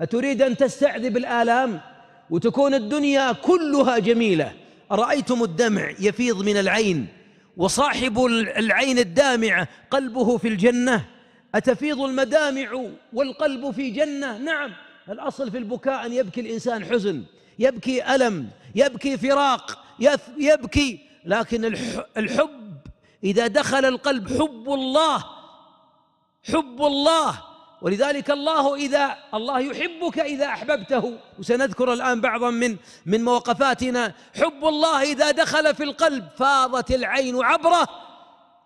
أتريد أن تستعذب الآلام وتكون الدنيا كلها جميلة أرأيتم الدمع يفيض من العين وصاحب العين الدامعة قلبه في الجنة أتفيض المدامع والقلب في جنة نعم الأصل في البكاء أن يبكي الإنسان حزن يبكي ألم يبكي فراق يبكي لكن الحب إذا دخل القلب حب الله حب الله ولذلك الله إذا الله يحبك إذا أحببته وسنذكر الآن بعضا من من مواقفاتنا حب الله إذا دخل في القلب فاضت العين عبرة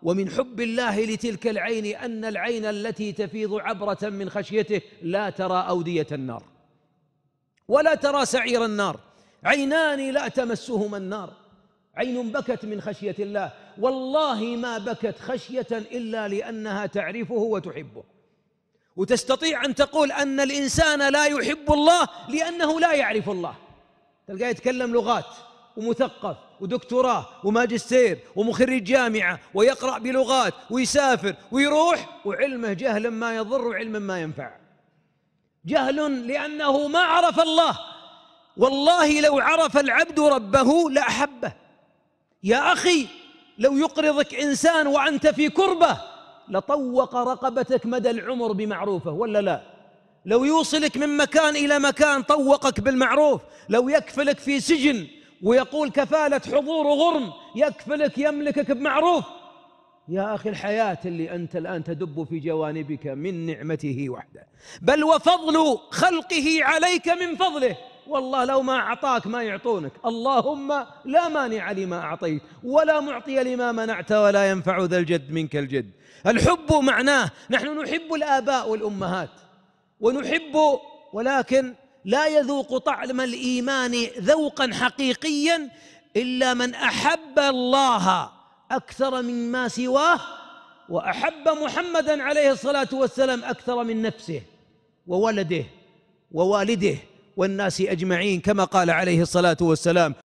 ومن حب الله لتلك العين أن العين التي تفيض عبرة من خشيته لا ترى أودية النار ولا ترى سعير النار عينان لا تمسهما النار عين بكت من خشية الله والله ما بكت خشية إلا لأنها تعرفه وتحبه وتستطيع أن تقول أن الإنسان لا يحب الله لأنه لا يعرف الله تلقاه يتكلم لغات ومثقف ودكتوراه وماجستير ومخرج جامعة ويقرأ بلغات ويسافر ويروح وعلمه جهلا ما يضر وعلم ما ينفع جهل لأنه ما عرف الله والله لو عرف العبد ربه لأحبه يا أخي لو يقرضك إنسان وأنت في كربة لطوق رقبتك مدى العمر بمعروفه ولا لا لو يوصلك من مكان الى مكان طوقك بالمعروف لو يكفلك في سجن ويقول كفاله حضور غرم يكفلك يملكك بمعروف يا اخي الحياه اللي انت الان تدب في جوانبك من نعمته وحده بل وفضل خلقه عليك من فضله والله لو ما أعطاك ما يعطونك اللهم لا مانع لما أعطيت ولا معطي لما منعت ولا ينفع ذا الجد منك الجد الحب معناه نحن نحب الآباء والأمهات ونحب ولكن لا يذوق طعم الإيمان ذوقا حقيقيا إلا من أحب الله أكثر مما سواه وأحب محمدا عليه الصلاة والسلام أكثر من نفسه وولده ووالده والناس اجمعين كما قال عليه الصلاه والسلام